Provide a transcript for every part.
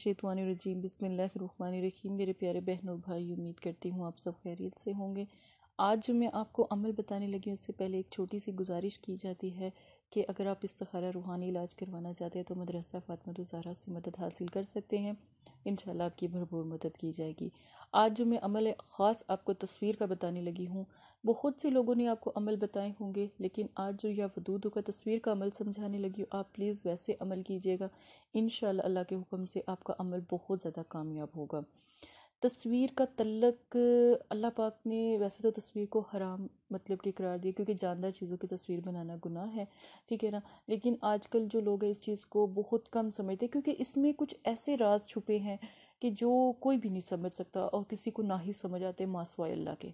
शेतवान रजीम रखीम मेरे प्यारे बहन और भाई उम्मीद करती हूँ आप सब खैरियत से होंगे आज जो मैं आपको अमल बताने लगी उससे पहले एक छोटी सी गुजारिश की जाती है कि अगर आप इस्तखारा रूहानी इलाज करवाना चाहते हैं तो मदरसा फातमत तो ज़ारा से मदद हासिल कर सकते हैं इन आपकी भरपूर मदद की जाएगी आज जो मैं अमल ख़ास आपको तस्वीर का बताने लगी हूँ बहुत से लोगों ने आपको अमल बताए होंगे लेकिन आज जो या वदूद का तस्वीर का अमल समझाने लगी हूँ आप प्लीज़ वैसे अमल कीजिएगा इन अल्लाह के हुक्म से आपका अमल बहुत ज़्यादा कामयाब होगा तस्वीर का तल्लक अल्लाह पाक ने वैसे तो तस्वीर को हराम मतलब कि करार दिया क्योंकि जानदार चीज़ों की तस्वीर बनाना गुनाह है ठीक है ना लेकिन आजकल जो लोग हैं इस चीज़ को बहुत कम समझते क्योंकि इसमें कुछ ऐसे राज छुपे हैं कि जो कोई भी नहीं समझ सकता और किसी को ना ही समझ आते मासवा अल्लाह के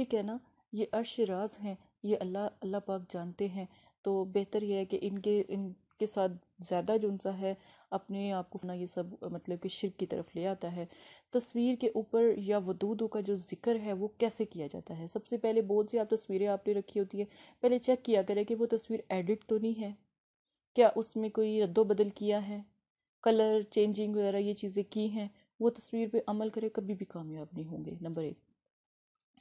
ठीक है ना ये अर्श राज हैं ये अल्लाह अल्लाह पाक जानते हैं तो बेहतर यह है कि इनके इन के साथ ज़्यादा जुन सा है अपने आप को ना ये सब मतलब कि शिर की तरफ ले आता है तस्वीर के ऊपर या वदूदों का जो जिक्र है वो कैसे किया जाता है सबसे पहले बहुत सी आप तस्वीरें आपने रखी होती है पहले चेक किया करें कि वो तस्वीर एडिट तो नहीं है क्या उसमें कोई रद्दो बदल किया है कलर चेंजिंग वगैरह ये चीज़ें की हैं वो तस्वीर पे अमल करें कभी भी कामयाब नहीं होंगे नंबर एक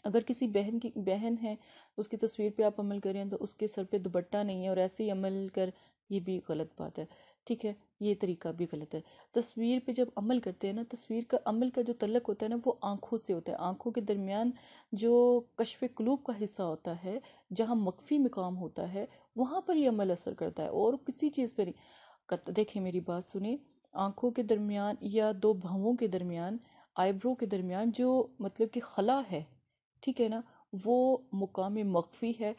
अगर किसी बहन की बहन है उसकी तस्वीर पे आप अमल करें तो उसके सर पे दुपट्टा नहीं है और ऐसे ही अमल कर ये भी गलत बात है ठीक है ये तरीका भी गलत है तस्वीर पे जब अमल करते हैं ना तस्वीर का अमल का जो तलक होता है ना वो आँखों से होता है आँखों के दरमियान जो कशफ कलूब का हिस्सा होता है जहाँ मकफ़ी मकाम होता है वहाँ पर ये अमल असर करता है और किसी चीज़ पर नहीं करता देखिए मेरी बात सुने आँखों के दरमियान या दो भावों के दरमियान आईब्रो के दरमियान जो मतलब कि खला है ठीक है ना वो मुकाम मख्फी है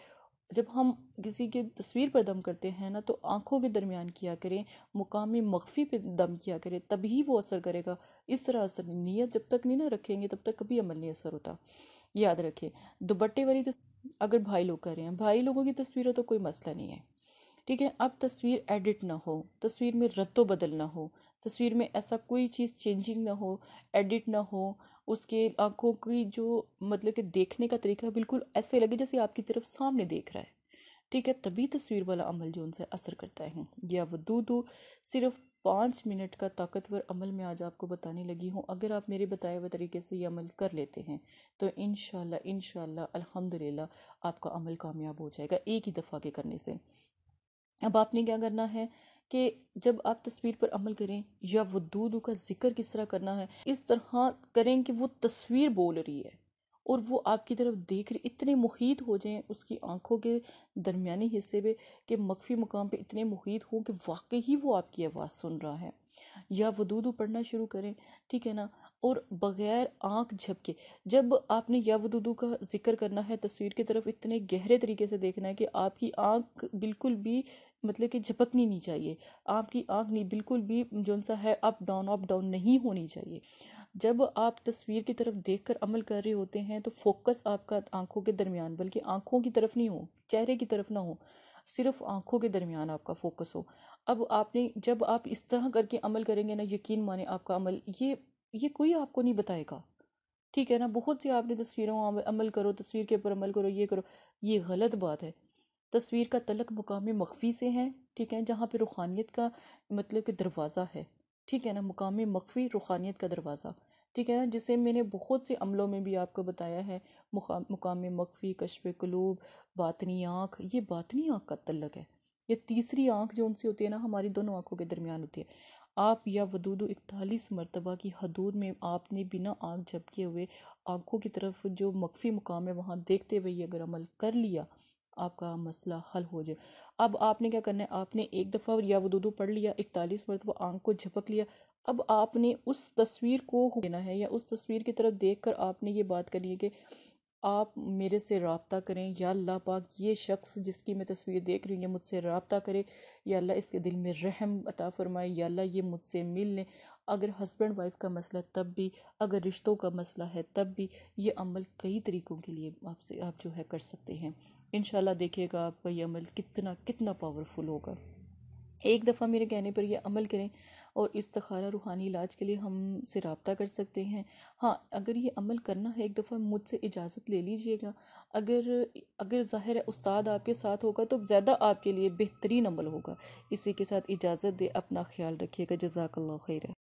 जब हम किसी की तस्वीर पर दम करते हैं ना तो आँखों के दरमियान किया करें मुकामी मख्फी पे दम किया करें तभी वो असर करेगा इस तरह असर नीयत जब तक नहीं ना रखेंगे तब तक कभी अमल नहीं असर होता याद रखें दुपट्टे वाली अगर भाई लोग कर रहे हैं भाई लोगों की तस्वीर हो तो कोई मसला नहीं है ठीक है अब तस्वीर एडिट ना हो तस्वीर में रद्दो बदल ना हो तस्वीर में ऐसा कोई चीज़ चेंजिंग ना हो एडिट ना हो उसके आँखों की जो मतलब कि देखने का तरीका बिल्कुल ऐसे लगे जैसे आपकी तरफ सामने देख रहा है ठीक है तभी तस्वीर वाला अमल जो उनसे असर करता है या वो दो दो सिर्फ पाँच मिनट का ताकतवर अमल मैं आज आपको बताने लगी हूँ अगर आप मेरे बताए हुए तरीके से ये अमल कर लेते हैं तो इन शह अल्हम्दुलिल्लाह आपका अमल कामयाब हो जाएगा एक ही दफ़ा के करने से अब आपने क्या करना है कि जब आप तस्वीर पर अमल करें या वो दूध का जिक्र किस तरह करना है इस तरह करें कि वो तस्वीर बोल रही है और वो आपकी तरफ देख रही इतने मुहित हो जाएं उसकी आंखों के दरमिया हिस्से पे कि मख्फी मुक़ाम पे इतने मुहित हों कि वाकई ही वो आपकी आवाज़ सुन रहा है या वदूदू पढ़ना शुरू करें ठीक है ना और बग़ैर आंख झपके जब आपने या वदूदू का जिक्र करना है तस्वीर की तरफ इतने गहरे तरीके से देखना है कि आपकी आंख बिल्कुल भी मतलब कि झपकनी नहीं चाहिए आपकी आंख नहीं बिल्कुल भी जो सा है अप डाउन अप डाउन नहीं होनी चाहिए जब आप तस्वीर की तरफ देख कर अमल कर रहे होते हैं तो फोकस आपका आंखों के दरमियान बल्कि आंखों की तरफ नहीं हो चेहरे की तरफ ना हो सिर्फ आंखों के दरमियान आपका फोकस हो अब आपने जब आप इस तरह करके अमल करेंगे ना यकीन माने आपका अमल ये ये कोई आपको नहीं बताएगा ठीक है ना बहुत सी आपने तस्वीरों अमल करो तस्वीर के ऊपर अमल करो ये करो ये गलत बात है तस्वीर का तलक मुकाम मखफ़ी से है ठीक है जहाँ पर रूहानियत का मतलब कि दरवाज़ा है ठीक है ना मुकाम मखफी रूहानियत का दरवाज़ा ठीक है ना जिसे मैंने बहुत से अमलों में भी आपको बताया है मुकाम मकफ़ी कशप कलूब बातनी आँख ये बातनी आँख का तलक है ये तीसरी आँख जो उनसे होती है ना हमारी दोनों आँखों के दरमियान होती है आप या वदूद इकतालीस मरतबा की हदूद में आपने बिना आँख झपके हुए आँखों की तरफ जो मकफ़ी मुकाम है वहाँ देखते हुए ये अगर अमल कर लिया आपका मसला हल हो जाए अब आपने क्या करना है आपने एक दफ़ा या दो पढ़ लिया इकतालीस मरतबा आंख को झपक लिया अब आपने उस तस्वीर को देना है या उस तस्वीर की तरफ देख कर आपने ये बात करनी है कि आप मेरे से रबता करें या अल्लाह पाक ये शख्स जिसकी मैं तस्वीर देख रही हूँ ये मुझसे रबता करे या अल्लाह इसके दिल में रहम अता फ़रमाए या अल्लाह ये मुझसे मिल लें अगर हस्बैंड वाइफ का मसला तब भी अगर रिश्तों का मसला है तब भी ये अमल कई तरीक़ों के लिए आपसे आप जो है कर सकते हैं इन देखिएगा आपका ये अमल कितना कितना पावरफुल होगा एक दफ़ा मेरे कहने पर यह अमल करें और इस तखारा रूहानी इलाज के लिए हमसे रबता कर सकते हैं हाँ अगर ये अमल करना है एक दफ़ा मुझसे इजाज़त ले लीजिएगा अगर अगर ज़ाहिर उस्ताद आपके साथ होगा तो ज़्यादा आपके लिए बेहतरीन अमल होगा इसी के साथ इजाज़त दे अपना ख्याल रखिएगा जजाकल्ला खैर